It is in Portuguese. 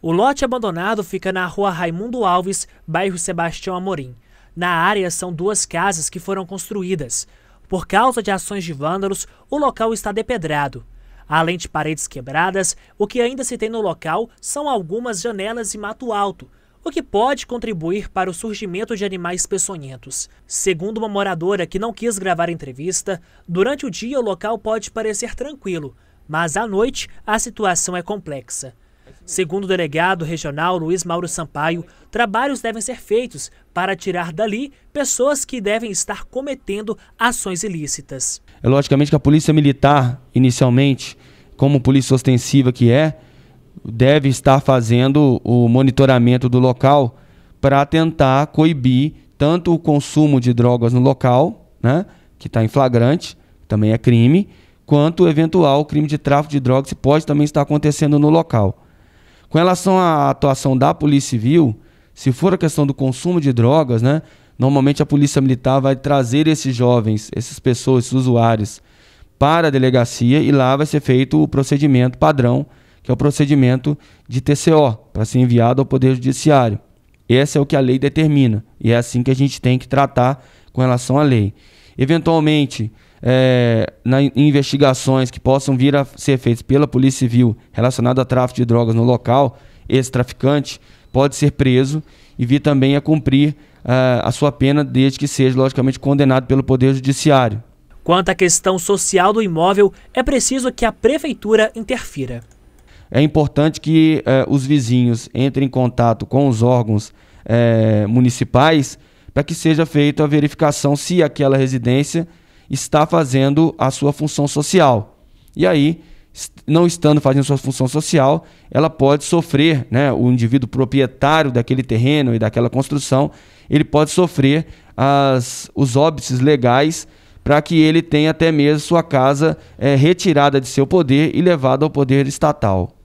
O lote abandonado fica na rua Raimundo Alves, bairro Sebastião Amorim. Na área são duas casas que foram construídas. Por causa de ações de vândalos, o local está depedrado. Além de paredes quebradas, o que ainda se tem no local são algumas janelas e mato alto, o que pode contribuir para o surgimento de animais peçonhentos. Segundo uma moradora que não quis gravar a entrevista, durante o dia o local pode parecer tranquilo, mas à noite a situação é complexa. Segundo o delegado regional Luiz Mauro Sampaio, trabalhos devem ser feitos para tirar dali pessoas que devem estar cometendo ações ilícitas. É logicamente que a polícia militar, inicialmente, como polícia ostensiva que é, deve estar fazendo o monitoramento do local para tentar coibir tanto o consumo de drogas no local, né, que está em flagrante, também é crime, quanto o eventual crime de tráfico de drogas que pode também estar acontecendo no local. Com relação à atuação da Polícia Civil, se for a questão do consumo de drogas, né, normalmente a Polícia Militar vai trazer esses jovens, essas pessoas, esses usuários, para a delegacia e lá vai ser feito o procedimento padrão, que é o procedimento de TCO, para ser enviado ao Poder Judiciário. Esse é o que a lei determina e é assim que a gente tem que tratar com relação à lei. Eventualmente, é, na, em investigações que possam vir a ser feitas pela Polícia Civil relacionado a tráfico de drogas no local, esse traficante pode ser preso e vir também a cumprir uh, a sua pena, desde que seja, logicamente, condenado pelo Poder Judiciário. Quanto à questão social do imóvel, é preciso que a Prefeitura interfira. É importante que uh, os vizinhos entrem em contato com os órgãos uh, municipais para que seja feita a verificação se aquela residência está fazendo a sua função social. E aí, não estando fazendo sua função social, ela pode sofrer, né, o indivíduo proprietário daquele terreno e daquela construção, ele pode sofrer as, os óbices legais para que ele tenha até mesmo sua casa é, retirada de seu poder e levada ao poder estatal.